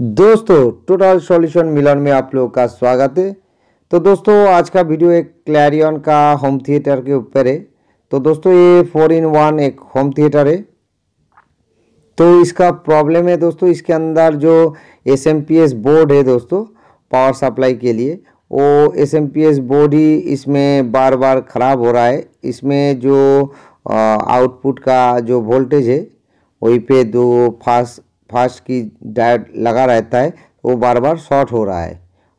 दोस्तों total solution मिलन में आप लोगों का स्वागत है तो दोस्तों आज का वीडियो एक क्लैरियन का होम थिएटर के ऊपर है तो दोस्तों ये फोर इन वन एक होम थिएटर है तो इसका प्रॉब्लम है दोस्तों इसके अंदर जो एस बोर्ड है दोस्तों पावर सप्लाई के लिए वो एस बोर्ड ही इसमें बार बार ख़राब हो रहा है इसमें जो आउटपुट का जो वोल्टेज है वहीं पे दो फास्ट फास्ट की डायट लगा रहता है वो बार बार शॉर्ट हो रहा है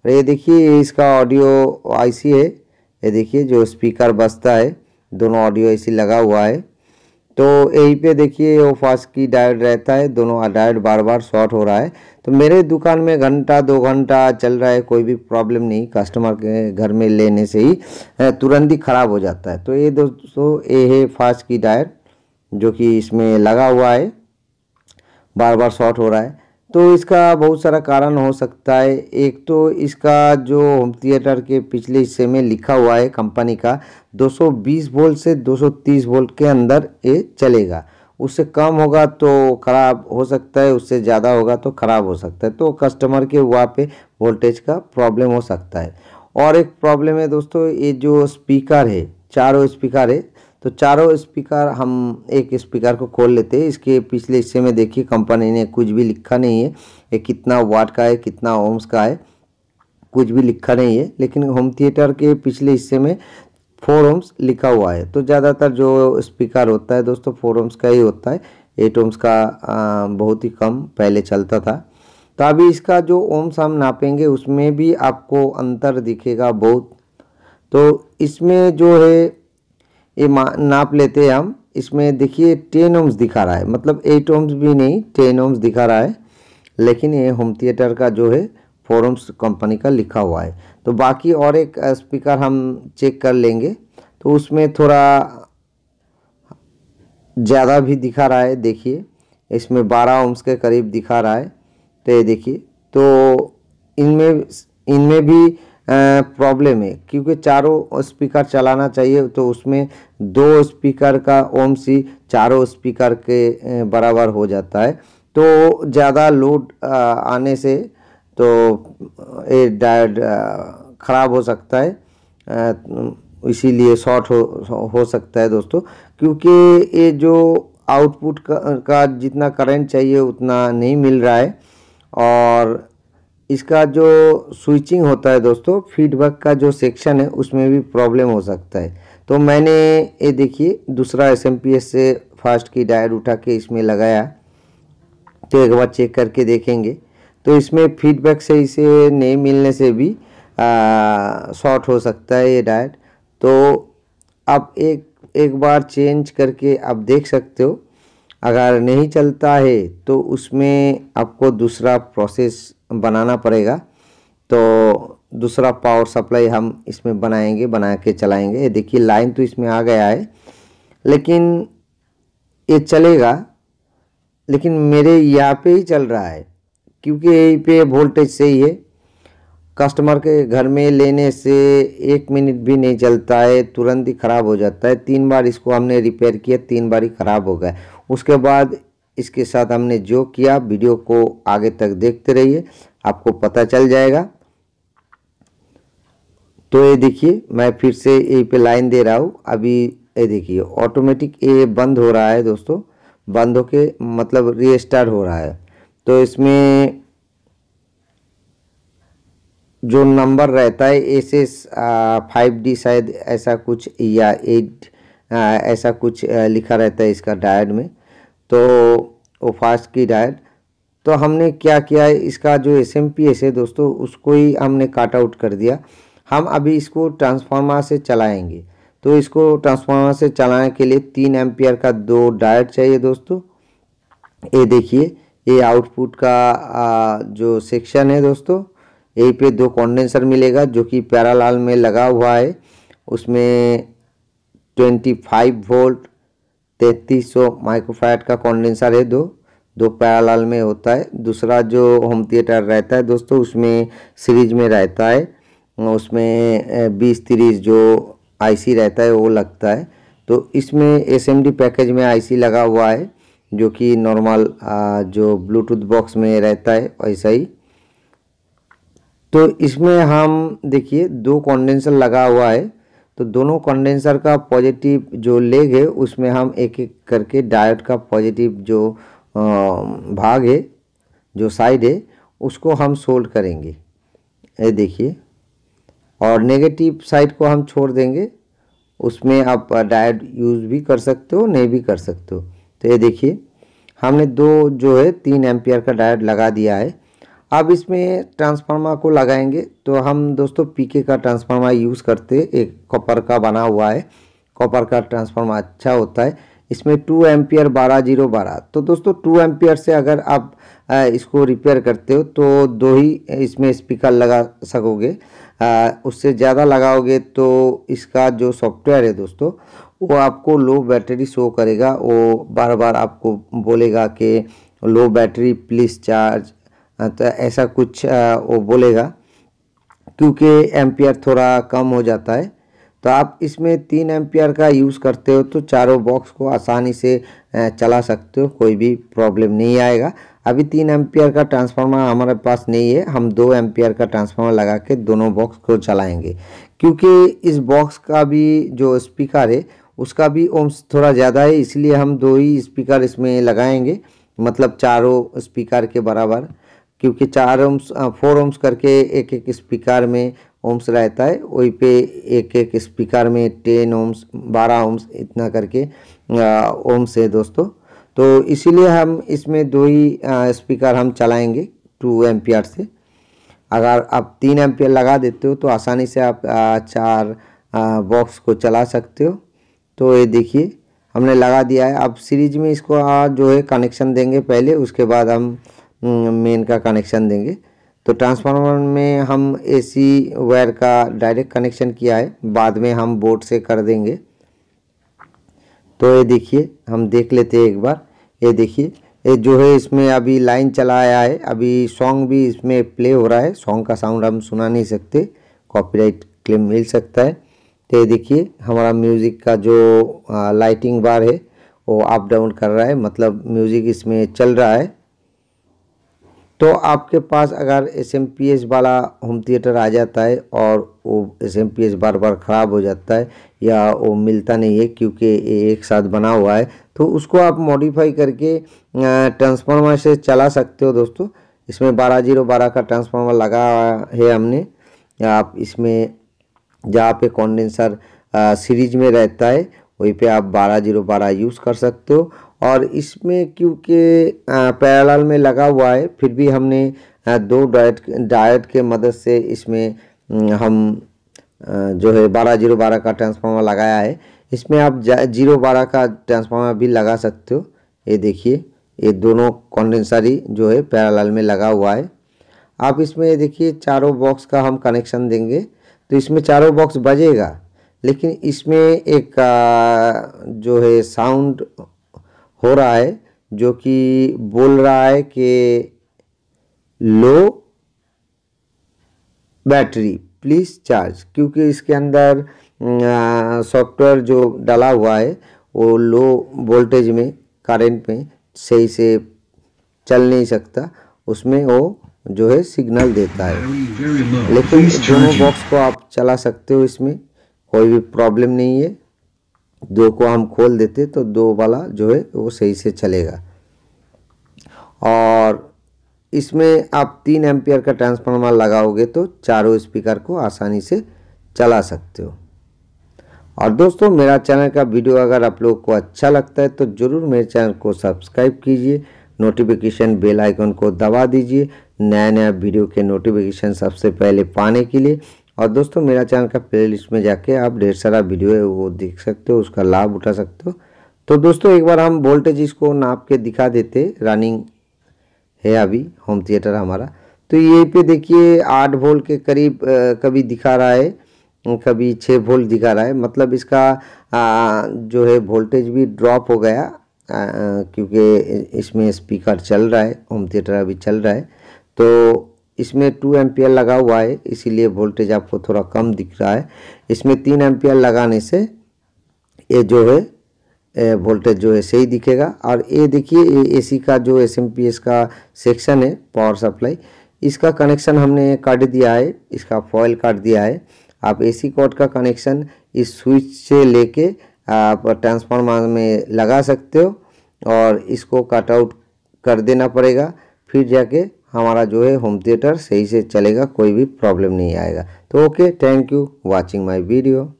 और ये देखिए इसका ऑडियो आईसी है ये देखिए जो स्पीकर बजता है दोनों ऑडियो आईसी लगा हुआ है तो यहीं पे देखिए वो फास्ट की डायट रहता है दोनों डायट बार बार शॉर्ट हो रहा है तो मेरे दुकान में घंटा दो घंटा चल रहा है कोई भी प्रॉब्लम नहीं कस्टमर के घर में लेने से ही तुरंत ही ख़राब हो जाता है तो ये दोस्तों ये है फास्ट की डायट जो कि इसमें लगा हुआ है बार बार शॉर्ट हो रहा है तो इसका बहुत सारा कारण हो सकता है एक तो इसका जो होम थिएटर के पिछले हिस्से में लिखा हुआ है कंपनी का 220 वोल्ट से 230 वोल्ट के अंदर ये चलेगा उससे कम होगा तो ख़राब हो सकता है उससे ज़्यादा होगा तो ख़राब हो सकता है तो कस्टमर के वहाँ पे वोल्टेज का प्रॉब्लम हो सकता है और एक प्रॉब्लम है दोस्तों ये जो स्पीकर है चारों स्पीकर है तो चारों स्पीकर हम एक स्पीकर को खोल लेते हैं इसके पिछले हिस्से में देखिए कंपनी ने कुछ भी लिखा नहीं है ये कितना वाट का है कितना ओम्स का है कुछ भी लिखा नहीं है लेकिन होम थिएटर के पिछले हिस्से में फोर ओम्स लिखा हुआ है तो ज़्यादातर जो स्पीकर होता है दोस्तों फोर ओम्स का ही होता है एट ओम्स का बहुत ही कम पहले चलता था तो अभी इसका जो ओम्स हम नापेंगे उसमें भी आपको अंतर दिखेगा बहुत तो इसमें जो है ये नाप लेते हैं हम इसमें देखिए टेन ओम्स दिखा रहा है मतलब एट ओम्स भी नहीं टेन ओम्स दिखा रहा है लेकिन ये होम थिएटर का जो है फोर ओम्स कंपनी का लिखा हुआ है तो बाकी और एक स्पीकर हम चेक कर लेंगे तो उसमें थोड़ा ज़्यादा भी दिखा रहा है देखिए इसमें बारह ओम्स के करीब दिखा रहा है तो ये देखिए तो इनमें इनमें भी प्रॉब्लम है क्योंकि चारों स्पीकर चलाना चाहिए तो उसमें दो स्पीकर का ओम सी चारों स्पीकर के बराबर हो जाता है तो ज़्यादा लोड आने से तो ये डायड ख़राब हो सकता है इसीलिए शॉर्ट हो हो सकता है दोस्तों क्योंकि ये जो आउटपुट का, का जितना करंट चाहिए उतना नहीं मिल रहा है और इसका जो स्विचिंग होता है दोस्तों फीडबैक का जो सेक्शन है उसमें भी प्रॉब्लम हो सकता है तो मैंने ये देखिए दूसरा एस से फास्ट की डायर उठा के इसमें लगाया तो एक बार चेक करके देखेंगे तो इसमें फीडबैक सही से नहीं मिलने से भी शॉर्ट हो सकता है ये डायर तो आप एक एक बार चेंज करके आप देख सकते हो अगर नहीं चलता है तो उसमें आपको दूसरा प्रोसेस बनाना पड़ेगा तो दूसरा पावर सप्लाई हम इसमें बनाएंगे बना के चलाएंगे ये देखिए लाइन तो इसमें आ गया है लेकिन ये चलेगा लेकिन मेरे यहाँ पे ही चल रहा है क्योंकि यहीं पे वोल्टेज से ही है कस्टमर के घर में लेने से एक मिनट भी नहीं चलता है तुरंत ही ख़राब हो जाता है तीन बार इसको हमने रिपेयर किया तीन बार ही ख़राब हो गया उसके बाद इसके साथ हमने जो किया वीडियो को आगे तक देखते रहिए आपको पता चल जाएगा तो ये देखिए मैं फिर से ये पे लाइन दे रहा हूँ अभी ये देखिए ऑटोमेटिक ये बंद हो रहा है दोस्तों बंद हो के मतलब रीस्टार्ट हो रहा है तो इसमें जो नंबर रहता है एस एस फाइव डी शायद ऐसा कुछ या एट ऐसा कुछ लिखा रहता है इसका डायड में तो और फास्ट की डायट तो हमने क्या किया है इसका जो एस एम पी एस है दोस्तों उसको ही हमने काट आउट कर दिया हम अभी इसको ट्रांसफार्मर से चलाएंगे तो इसको ट्रांसफार्मर से चलाने के लिए तीन एम्पियर का दो डायट चाहिए दोस्तों ये देखिए ये आउटपुट का आ, जो सेक्शन है दोस्तों यहीं पे दो कॉन्डेंसर मिलेगा जो कि पैरालाल में लगा हुआ है उसमें ट्वेंटी फाइव वोल्ट तैंतीस सौ माइक्रोफाइट का कॉन्डेंसर है दो दो पैरालाल में होता है दूसरा जो होम थिएटर रहता है दोस्तों उसमें सीरीज में रहता है उसमें बीस तीस जो आईसी रहता है वो लगता है तो इसमें एसएमडी पैकेज में आईसी लगा हुआ है जो कि नॉर्मल जो ब्लूटूथ बॉक्स में रहता है वैसा ही तो इसमें हम देखिए दो कंडेंसर लगा हुआ है तो दोनों कंडेंसर का पॉजिटिव जो लेग है उसमें हम एक एक करके डायोड का पॉजिटिव जो भाग है जो साइड है उसको हम सोल्ड करेंगे ये देखिए और नेगेटिव साइड को हम छोड़ देंगे उसमें आप डायड यूज़ भी कर सकते हो नहीं भी कर सकते हो तो ये देखिए हमने दो जो है तीन एम्पियर का डायड लगा दिया है अब इसमें ट्रांसफार्मर को लगाएंगे तो हम दोस्तों पीके का ट्रांसफार्मर यूज़ करते एक कॉपर का बना हुआ है कॉपर का ट्रांसफार्मर अच्छा होता है इसमें टू एम्पियर बारह जीरो बारह तो दोस्तों टू एम्पियर से अगर आप इसको रिपेयर करते हो तो दो ही इसमें स्पीकर लगा सकोगे उससे ज़्यादा लगाओगे तो इसका जो सॉफ्टवेयर है दोस्तों वो आपको लो बैटरी शो करेगा वो बार बार आपको बोलेगा कि लो बैटरी प्लीज़ चार्ज तो ऐसा कुछ वो बोलेगा क्योंकि एम्पियर थोड़ा कम हो जाता है तो आप इसमें तीन एम्पियर का यूज़ करते हो तो चारों बॉक्स को आसानी से चला सकते हो कोई भी प्रॉब्लम नहीं आएगा अभी तीन एम्पियर का ट्रांसफार्मर हमारे पास नहीं है हम दो एम्पियर का ट्रांसफार्मर लगा के दोनों बॉक्स को चलाएंगे क्योंकि इस बॉक्स का भी जो स्पीकर है उसका भी ओम्स थोड़ा ज़्यादा है इसलिए हम दो ही स्पीकर इसमें लगाएंगे मतलब चारों स्पीकर के बराबर क्योंकि चार ओम्स फोर ओम्स करके एक एक स्पीकर में ओम्स रहता है वही पे एक एक स्पीकर में टेन ओम्स बारह ओम्स इतना करके ओम्स है दोस्तों तो इसीलिए हम इसमें दो ही स्पीकर हम चलाएंगे टू एम से अगर आप तीन एम लगा देते हो तो आसानी से आप चार बॉक्स को चला सकते हो तो ये देखिए हमने लगा दिया है अब सीरीज में इसको जो है कनेक्शन देंगे पहले उसके बाद हम मेन हम्म, का कनेक्शन देंगे तो ट्रांसफार्मर में हम एसी वायर का डायरेक्ट कनेक्शन किया है बाद में हम बोर्ड से कर देंगे तो ये देखिए हम देख लेते हैं एक बार ये देखिए ये जो है इसमें अभी लाइन चला आया है अभी सॉन्ग भी इसमें प्ले हो रहा है सॉन्ग का साउंड हम सुना नहीं सकते कॉपीराइट क्लेम मिल सकता है तो ये देखिए हमारा म्यूज़िक का जो आ, लाइटिंग बार है वो अप डाउन कर रहा है मतलब म्यूज़िक इसमें चल रहा है तो आपके पास अगर एस एम पी एस वाला होम थिएटर आ जाता है और वो एस एम पी एस बार बार ख़राब हो जाता है या वो मिलता नहीं है क्योंकि एक साथ बना हुआ है तो उसको आप मॉडिफाई करके ट्रांसफार्मर से चला सकते हो दोस्तों इसमें बारह जीरो बारह का ट्रांसफार्मर लगा है हमने आप इसमें जहाँ पे कॉन्डेंसर सीरीज में रहता है वहीं पे आप बारह जीरो बारह यूज़ कर सकते हो और इसमें क्योंकि पैराल में लगा हुआ है फिर भी हमने दो डायट डायट के मदद से इसमें हम जो है बारह जीरो बारह का ट्रांसफार्मर लगाया है इसमें आप जीरो बारह का ट्रांसफार्मर भी लगा सकते हो ये देखिए ये दोनों कॉन्डेंसरी जो है पैराल में लगा हुआ है आप इसमें देखिए चारों बॉक्स का हम कनेक्शन देंगे तो इसमें चारों बॉक्स बजेगा लेकिन इसमें एक जो है साउंड हो रहा है जो कि बोल रहा है कि लो बैटरी प्लीज़ चार्ज क्योंकि इसके अंदर सॉफ्टवेयर जो डाला हुआ है वो लो वोल्टेज में करंट में सही से चल नहीं सकता उसमें वो जो है सिग्नल देता है लेकिन दोनों बॉक्स को आप चला सकते हो इसमें कोई भी प्रॉब्लम नहीं है दो को हम खोल देते तो दो वाला जो है वो सही से चलेगा और इसमें आप तीन एम्पियर का ट्रांसफार्मर लगाओगे तो चारों स्पीकर को आसानी से चला सकते हो और दोस्तों मेरा चैनल का वीडियो अगर आप लोगों को अच्छा लगता है तो ज़रूर मेरे चैनल को सब्सक्राइब कीजिए नोटिफिकेशन बेल आइकन को दबा दीजिए नया नया वीडियो के नोटिफिकेशन सबसे पहले पाने के लिए और दोस्तों मेरा चैनल का प्ले लिस्ट में जाके आप ढेर सारा वीडियो है वो देख सकते हो उसका लाभ उठा सकते हो तो दोस्तों एक बार हम वोल्टेज इसको नाप के दिखा देते रनिंग है अभी होम थिएटर हमारा तो यहीं पे देखिए आठ वोल्ट के करीब कभी दिखा रहा है कभी छः वोल्ट दिखा रहा है मतलब इसका आ, जो है वोल्टेज भी ड्रॉप हो गया क्योंकि इसमें स्पीकर चल रहा है होम थिएटर अभी चल रहा है तो इसमें टू एम्पियर लगा हुआ है इसीलिए वोल्टेज आपको थोड़ा कम दिख रहा है इसमें तीन एम्पियर लगाने से ये जो है वोल्टेज जो है सही दिखेगा और ये देखिए ये एसी का जो एसएमपीएस का सेक्शन है पावर सप्लाई इसका कनेक्शन हमने काट दिया है इसका फॉयल काट दिया है आप एसी कोड का कनेक्शन इस स्विच से लेके आप ट्रांसफार्मर में लगा सकते हो और इसको कट आउट कर देना पड़ेगा फिर जाके हमारा जो है होम थिएटर सही से चलेगा कोई भी प्रॉब्लम नहीं आएगा तो okay thank you watching my video